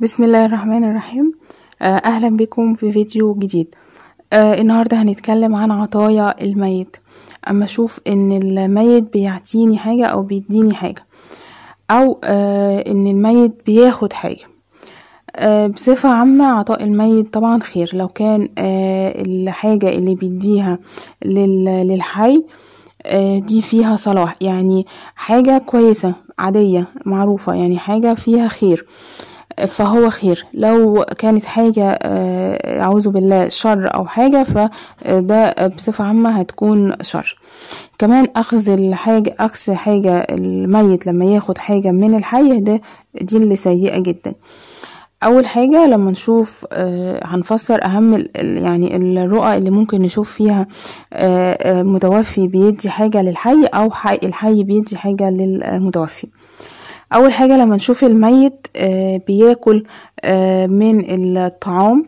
بسم الله الرحمن الرحيم اهلا بكم في فيديو جديد آه النهارده هنتكلم عن عطايا الميت اما اشوف ان الميت بيعطيني حاجه او بيديني حاجه او آه ان الميت بياخد حاجه آه بصفة عامة عطاء الميت طبعا خير لو كان آه الحاجة اللي بيديها للحي آه دي فيها صلاح يعني حاجة كويسة عادية معروفة يعني حاجة فيها خير فهو خير لو كانت حاجة آه، أعوذ بالله شر أو حاجة فده آه، بصفة عامة هتكون شر كمان أخذ الحاجة أخذ حاجة الميت لما ياخد حاجة من الحي ده دي اللي سيئة جدا اول حاجة لما نشوف آه، هنفسر اهم يعني الرؤى اللي ممكن نشوف فيها متوفي بيدي حاجة للحي او الحي بيدي حاجة للمتوفي اول حاجه لما نشوف الميت آه، بياكل آه، من الطعام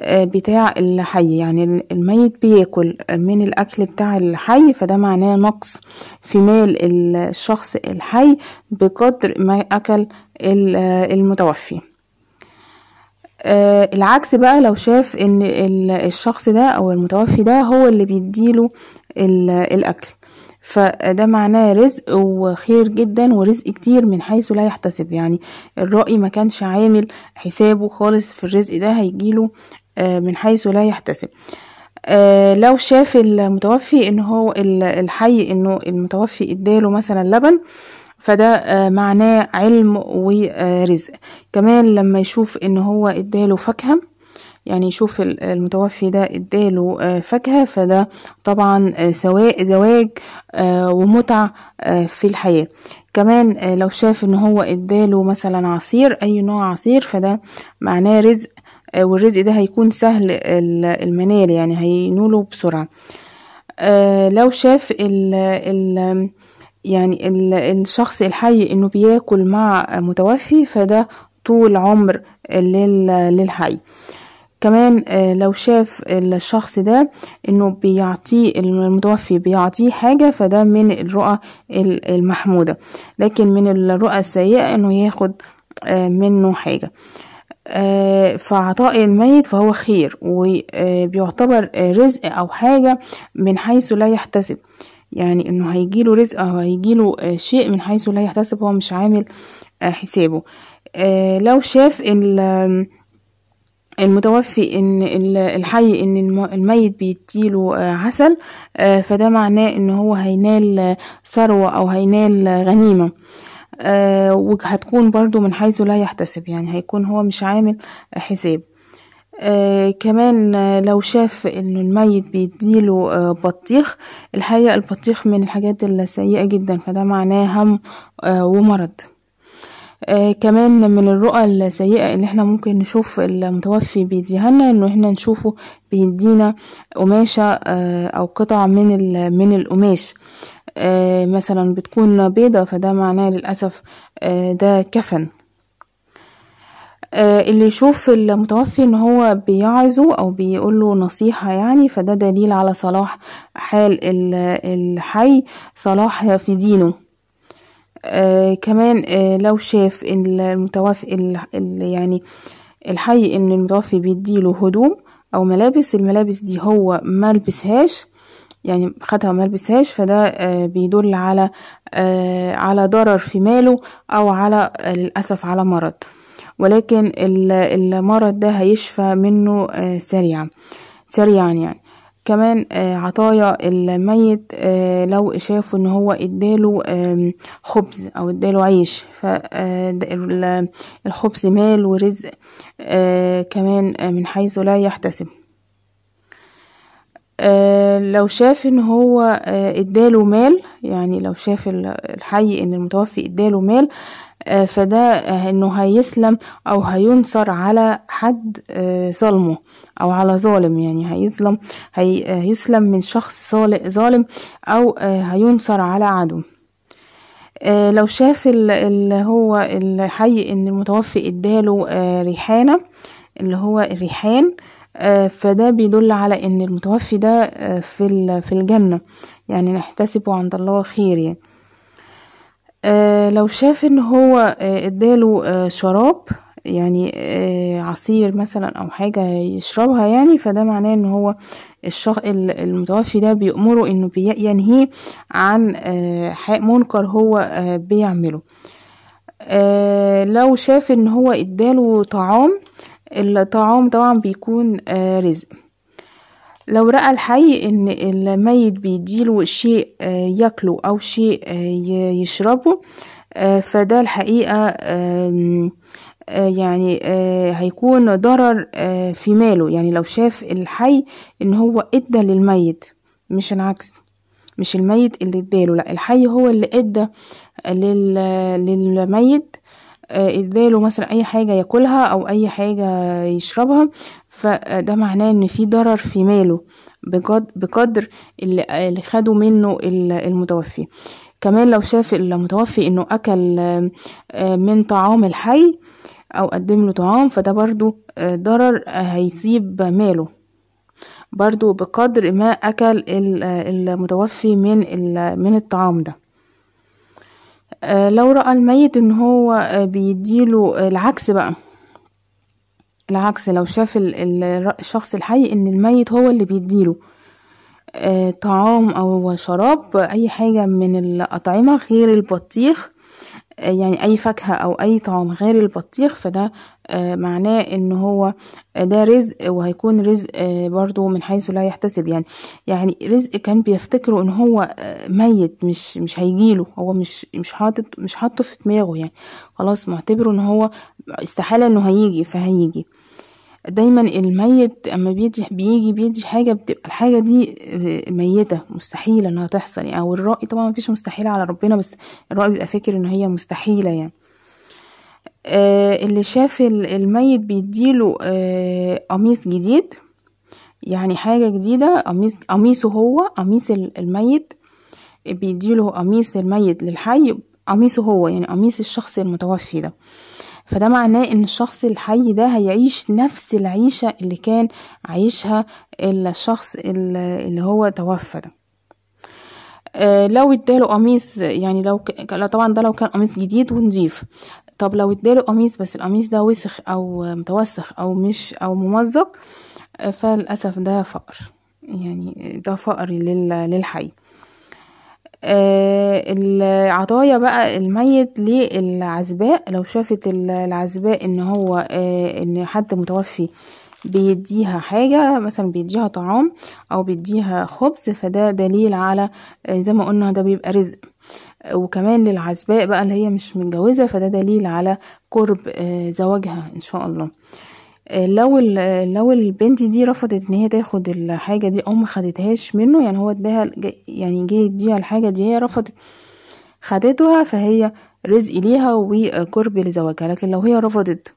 آه، بتاع الحي يعني الميت بياكل من الاكل بتاع الحي فده معناه نقص في مال الشخص الحي بقدر ما اكل المتوفي آه العكس بقى لو شاف ان الشخص ده او المتوفي ده هو اللي بيديله الاكل فده معناه رزق وخير جدا ورزق كتير من حيث لا يحتسب يعني الرائي ما كانش عامل حسابه خالص في الرزق ده هيجيله آه، من حيث لا يحتسب آه لو شاف المتوفي ان هو الحي انه المتوفي اداله مثلا لبن فده آه معناه علم ورزق كمان لما يشوف ان هو اداله فاكهه يعني يشوف المتوفي ده اداله آه، فاكهة فده طبعا آه، سواء زواج آه، ومتع في الحياة كمان لو شاف ان هو اداله مثلا عصير اي نوع عصير فده معناه رزق والرزق ده هيكون سهل المنال يعني هينوله بسرعة لو شاف ال ال يعني ال الشخص الحي انه بياكل مع متوفي فده طول عمر للحي كمان آه، لو شاف الشخص ده انه بيعطيه المتوفي بيعطيه حاجة فده من الرؤى المحمودة لكن من الرؤى السيئة انه ياخد آه، منه حاجة آه، فعطاء الميت فهو خير وبيعتبر رزق او حاجة من حيث لا يحتسب يعني انه هيجيله رزق او هيجيله شيء من حيث لا يحتسب هو مش عامل حسابه لو شاف المتوفي ان الحي ان الميت بيديله آه، عسل آه، فده معناه ان هو هينال آه، ثروة او هينال غنيمة وهتكون برضو من حيث لا يحتسب يعني هيكون هو مش عامل حساب آه كمان آه لو شاف ان الميت بيديله آه بطيخ الحقيقة البطيخ من الحاجات السيئة جدا فده معناه هم آه ومرض آه كمان من الرؤى السيئة اللي احنا ممكن نشوف المتوفي بيديهالنا انه احنا نشوفه بيدينا قماشة آه او قطع من من القماش آه مثلا بتكون بيضة فده معناه للأسف آه ده كفن آه اللي يشوف المتوفي ان هو بيعظه او بيقوله نصيحة يعني فده دليل على صلاح حال الحي صلاح في دينه آه، كمان آه لو شاف المتوفي يعني الحي ان المتوفي بيديله هدوم او ملابس الملابس دي هو ما لبسهاش يعني خدها وما لبسهاش فده آه بيدل على آه على ضرر في ماله او على آه، للاسف على مرض ولكن المرض ده هيشفى منه آه سريعا سريعا يعني كمان آه، عطايا الميت آه، لو شافوا ان هو اداله خبز او اداله عيش فالخبز آه، مال ورزق كمان من حيث لا يحتسب آه، لو شاف ان هو آه، اداله مال يعني لو شاف الحي ان المتوفي اداله مال آه، فده انه هيسلم او هينصر على حد ظلمه او على ظالم يعني هيظلم هيسلم من شخص ظالم او هينصر على عدو لو شاف اللي هو الحي ان المتوفي اداله ريحانه اللي هو الريحان آه، فده بيدل على ان المتوفي ده آه، في في الجنة يعني نحتسبه عند الله خير يعني آه، لو شاف ان هو اداله شراب يعني عصير مثلا او حاجة يشربها يعني فده معناه ان هو الشخص المتوفي ده بيأمره انه ينهيه عن منكر هو بيعمله لو شاف ان هو اداله طعام الطعام طبعا بيكون آه، رزق لو رأى الحي ان الميت بيديله شيء آه، ياكله او شيء آه، يشربه فده الحقيقة يعني هيكون ضرر في ماله يعني لو شاف الحي ان هو ادى للميت مش العكس مش الميت اللي اداله لا الحي هو اللي ادى للميت آه، اداله مثلا اي حاجة ياكلها او اي حاجة يشربها فده آه، معناه ان في ضرر في ماله بقدر آه، اللي خده منه المتوفي كمان لو شاف المتوفي انه اكل من طعام الحي او قدم له طعام فده برضو ضرر هيسيب ماله برضو بقدر ما اكل المتوفي من من الطعام ده آه، لو رأى الميت ان هو آه، بيديله آه، العكس بقى العكس لو شاف الشخص الحي ان الميت هو اللي بيديله طعام او شراب اي حاجة من الاطعمة غير البطيخ يعني اي فاكهة او اي طعام غير البطيخ فده آه، معناه ان هو آه، ده رزق وهيكون رزق آه، برضو من حيث لا يحتسب يعني يعني رزق كان بيفتكره ان هو ميت مش مش هيجيله هو مش مش حاطط مش حاطه في دماغه يعني خلاص معتبره ان هو استحالة انه هيجي فهيجي دايمًا الميت أمّا بيدي بيجي بيدي حاجة بتبقى الحاجة دي آه، ميتة مستحيلة إنها تحصل يعني أو الرأي طبعًا مفيش مستحيل على ربنا بس الرأي بيبقى فاكر إن هي مستحيلة يعني آآ آه، اللي شاف الميت بيديله آآ آه، قميص جديد يعني حاجة جديدة قميص قميصه هو قميص الميت بيديله قميص الميت للحي قميصه هو يعني قميص الشخص المتوفي ده فده معناه ان الشخص الحي ده هيعيش نفس العيشة اللي كان عايشها الشخص اللي هو توفى ده آه، لو اداله قميص يعني لو ك... طبعا ده لو كان قميص جديد ونضيف طب لو اداله قميص بس القميص ده وسخ او متوسخ او مش او ممزق آه، فللاسف ده فقر يعني ده فقر لل... للحي آه، العطايا بقى الميت للعزباء لو شافت العزباء ان هو آه، ان حد متوفي بيديها حاجة مثلا بيديها طعام او بيديها خبز فده دليل على آه، زي ما قلنا ده بيبقى رزق وكمان للعزباء بقى اللي هي مش متجوزة فده دليل على قرب زواجها ان شاء الله آه، لو لو البنت دي رفضت ان هي تاخد الحاجه دي او مخدتهاش منه يعني هو اداها يعني جه يديها الحاجه دي هي رفضت خدتها فهي رزق ليها وقرب لزواجها لكن لو هي رفضت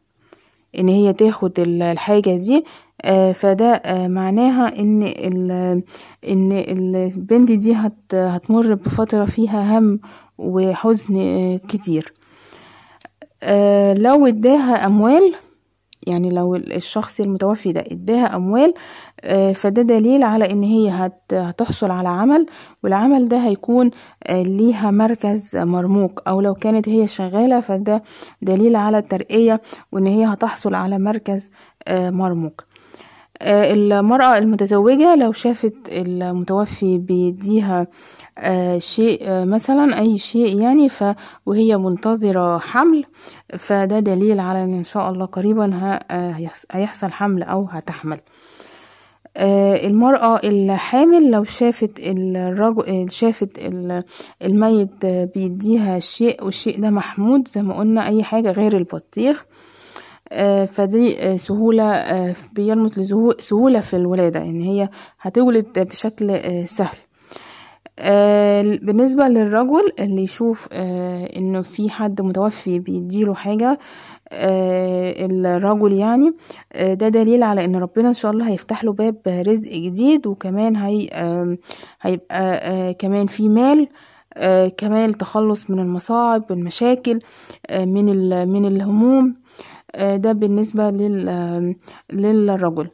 ان هي تاخد الحاجه دي آه، فده آه، معناها ان ان البنت دي هتمر بفتره فيها هم وحزن كتير لو اداها اموال يعني لو الشخص المتوفي ده اداها اموال آه، فده دليل على ان هي هتحصل على عمل والعمل ده هيكون آه، ليها مركز مرموق او لو كانت هي شغالة فده دليل على الترقية وان هي هتحصل على مركز آه، مرموق آه، المرأة المتزوجة لو شافت المتوفي بيديها آه، شيء آه، مثلا أي شيء يعني ف وهي منتظرة حمل فده دليل على إن إن شاء الله قريبا هيحصل حمل أو هتحمل المرأة الحامل لو شافت الرجل شافت الميت بيديها شيء والشيء ده محمود زي ما قلنا أي حاجة غير البطيخ آه، فدي آه، سهولة آه، بيرمز لسهولة في الولادة يعني هي هتولد بشكل سهل بالنسبة للرجل اللي يشوف إنه في حد متوفي بيديله حاجة الرجل يعني ده دليل على إن ربنا إن شاء الله هيفتح له باب رزق جديد وكمان هي هيبقى كمان في مال كمان التخلص من المصاعب والمشاكل من من الهموم آه، ده بالنسبة للرجل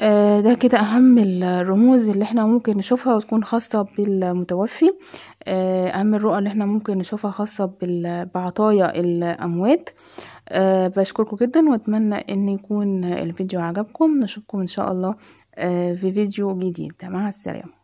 آه، ده كده أهم الرموز اللي احنا ممكن نشوفها وتكون خاصة بالمتوفي آه، أهم الرؤى اللي احنا ممكن نشوفها خاصة بعطايا الأموات بشكركم جدا وأتمنى أن يكون الفيديو عجبكم نشوفكم إن شاء الله في فيديو جديد مع السلامة